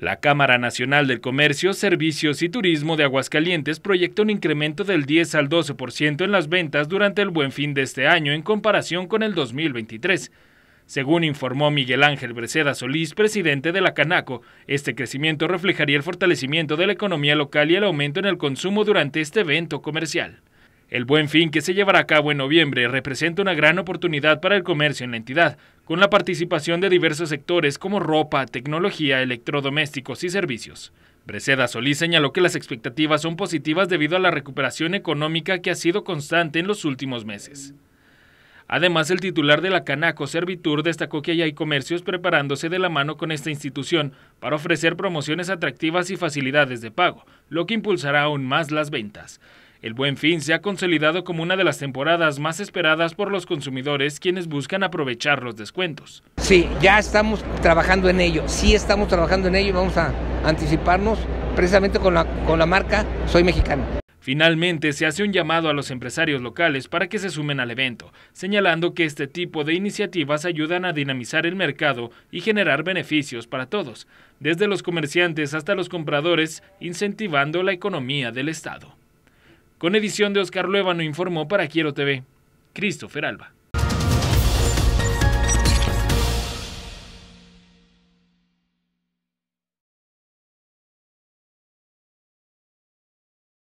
La Cámara Nacional del Comercio, Servicios y Turismo de Aguascalientes proyecta un incremento del 10 al 12% en las ventas durante el buen fin de este año en comparación con el 2023. Según informó Miguel Ángel Breceda Solís, presidente de la Canaco, este crecimiento reflejaría el fortalecimiento de la economía local y el aumento en el consumo durante este evento comercial. El buen fin que se llevará a cabo en noviembre representa una gran oportunidad para el comercio en la entidad, con la participación de diversos sectores como ropa, tecnología, electrodomésticos y servicios. Breceda Solís señaló que las expectativas son positivas debido a la recuperación económica que ha sido constante en los últimos meses. Además, el titular de la Canaco Servitur destacó que ya hay comercios preparándose de la mano con esta institución para ofrecer promociones atractivas y facilidades de pago, lo que impulsará aún más las ventas. El Buen Fin se ha consolidado como una de las temporadas más esperadas por los consumidores quienes buscan aprovechar los descuentos. Sí, ya estamos trabajando en ello, sí estamos trabajando en ello y vamos a anticiparnos precisamente con la, con la marca Soy Mexicano. Finalmente, se hace un llamado a los empresarios locales para que se sumen al evento, señalando que este tipo de iniciativas ayudan a dinamizar el mercado y generar beneficios para todos, desde los comerciantes hasta los compradores, incentivando la economía del Estado. Con edición de Oscar Luevano informó para Quiero TV, Christopher Alba.